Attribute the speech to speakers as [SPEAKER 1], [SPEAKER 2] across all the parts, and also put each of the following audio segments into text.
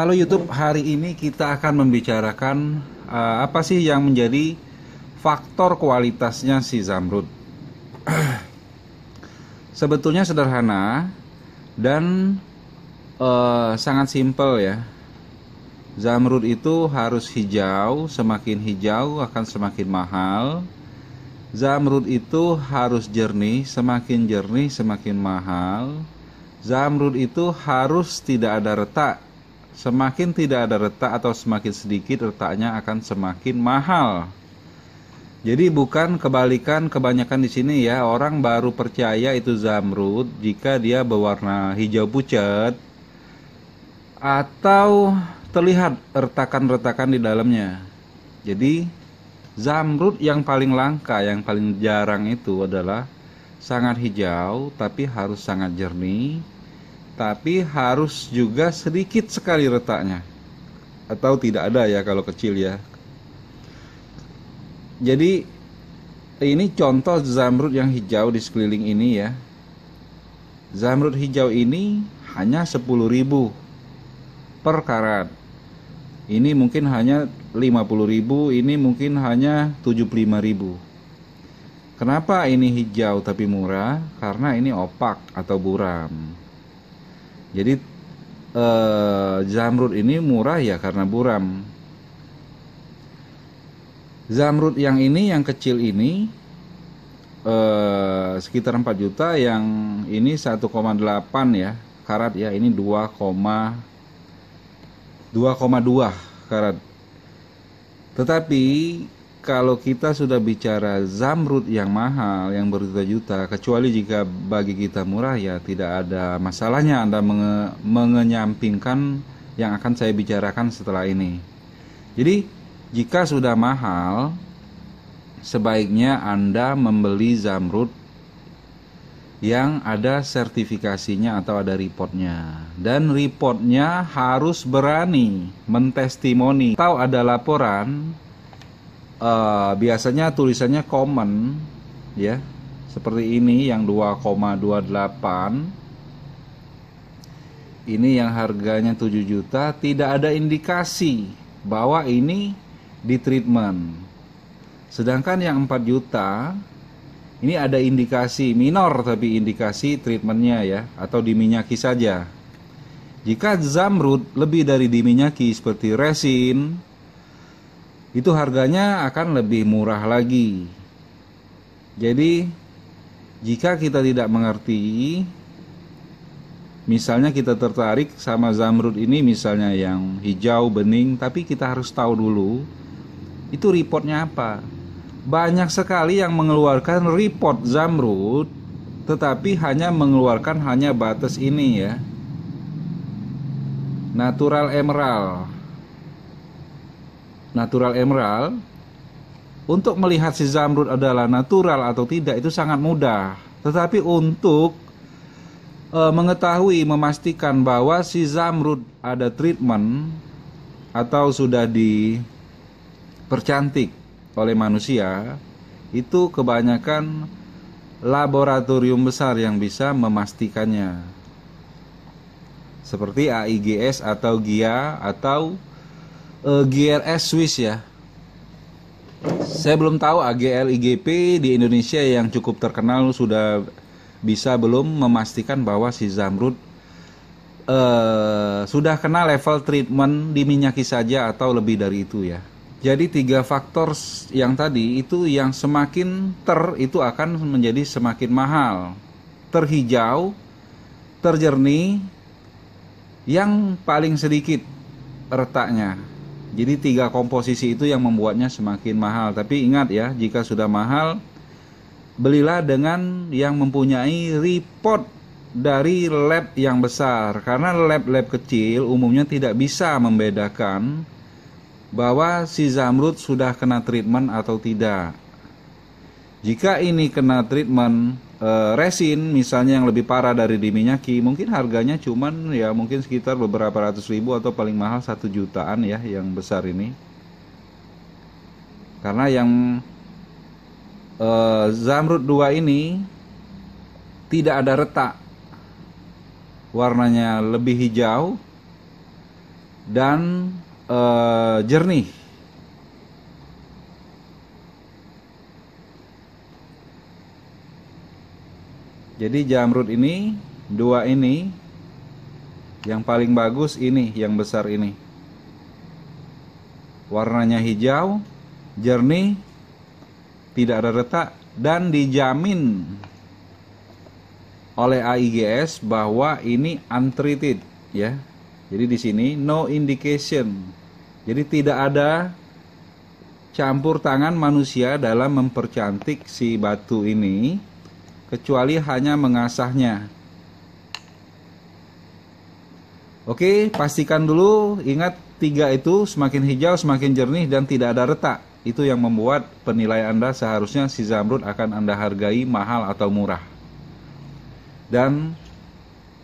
[SPEAKER 1] Halo YouTube, hari ini kita akan membicarakan uh, apa sih yang menjadi faktor kualitasnya si Zamrud. Sebetulnya sederhana dan uh, sangat simpel ya. Zamrud itu harus hijau, semakin hijau akan semakin mahal. Zamrud itu harus jernih, semakin jernih semakin mahal. Zamrud itu harus tidak ada retak, Semakin tidak ada retak atau semakin sedikit retaknya akan semakin mahal. Jadi bukan kebalikan kebanyakan di sini ya orang baru percaya itu zamrud jika dia berwarna hijau pucat atau terlihat retakan-retakan di dalamnya. Jadi zamrud yang paling langka, yang paling jarang itu adalah sangat hijau tapi harus sangat jernih tapi harus juga sedikit sekali retaknya atau tidak ada ya kalau kecil ya jadi ini contoh zamrud yang hijau di sekeliling ini ya zamrud hijau ini hanya 10.000 per karat ini mungkin hanya 50.000 ini mungkin hanya 75.000 kenapa ini hijau tapi murah karena ini opak atau buram jadi eh, zamrud ini murah ya karena buram. Zamrud yang ini yang kecil ini eh, sekitar 4 juta, yang ini 1,8 ya karat ya, ini 2,2 karat. Tetapi kalau kita sudah bicara zamrud yang mahal yang berjuta-juta kecuali jika bagi kita murah ya tidak ada masalahnya Anda menge mengenyampingkan yang akan saya bicarakan setelah ini jadi jika sudah mahal sebaiknya Anda membeli zamrud yang ada sertifikasinya atau ada reportnya dan reportnya harus berani mentestimoni atau ada laporan Eh, biasanya tulisannya common ya seperti ini yang 2,28 ini yang harganya 7 juta tidak ada indikasi bahwa ini di treatment sedangkan yang 4 juta ini ada indikasi minor tapi indikasi treatmentnya ya atau diminyaki saja jika zamrud lebih dari diminyaki seperti resin itu harganya akan lebih murah lagi. Jadi, jika kita tidak mengerti, misalnya kita tertarik sama zamrud ini, misalnya yang hijau bening, tapi kita harus tahu dulu itu reportnya apa. Banyak sekali yang mengeluarkan report zamrud, tetapi hanya mengeluarkan hanya batas ini ya. Natural emerald natural emerald untuk melihat si zamrud adalah natural atau tidak itu sangat mudah. Tetapi untuk e, mengetahui memastikan bahwa si zamrud ada treatment atau sudah dipercantik oleh manusia, itu kebanyakan laboratorium besar yang bisa memastikannya. Seperti AIGS atau GIA atau uh, eh, GRS Swiss ya. Saya belum tahu AGL IGP di Indonesia yang cukup terkenal sudah bisa belum memastikan bahwa si Zamrud uh, sudah kena level treatment diminyaki saja atau lebih dari itu ya. Jadi tiga faktor yang tadi itu yang semakin ter itu akan menjadi semakin mahal. Terhijau, terjernih, yang paling sedikit retaknya jadi tiga komposisi itu yang membuatnya semakin mahal. Tapi ingat ya, jika sudah mahal, belilah dengan yang mempunyai report dari lab yang besar. Karena lab-lab kecil umumnya tidak bisa membedakan bahwa si zamrud sudah kena treatment atau tidak. Jika ini kena treatment, uh, resin misalnya yang lebih parah dari diminyaki mungkin harganya cuman ya mungkin sekitar beberapa ratus ribu atau paling mahal satu jutaan ya yang besar ini karena yang uh, Zamrud 2 ini tidak ada retak warnanya lebih hijau dan uh, jernih Jadi jamrut ini dua ini yang paling bagus ini yang besar ini. Warnanya hijau, jernih, tidak ada retak dan dijamin oleh AIGS bahwa ini untreated ya. Jadi di sini no indication. Jadi tidak ada campur tangan manusia dalam mempercantik si batu ini kecuali hanya mengasahnya. Oke, pastikan dulu ingat tiga itu semakin hijau semakin jernih dan tidak ada retak. Itu yang membuat penilaian Anda seharusnya si zamrud akan Anda hargai mahal atau murah. Dan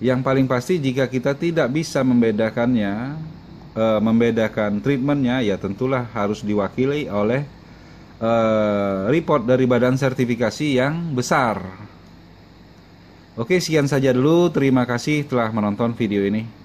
[SPEAKER 1] yang paling pasti jika kita tidak bisa membedakannya, e, membedakan treatmentnya ya tentulah harus diwakili oleh e, report dari badan sertifikasi yang besar Oke, sekian saja dulu. Terima kasih telah menonton video ini.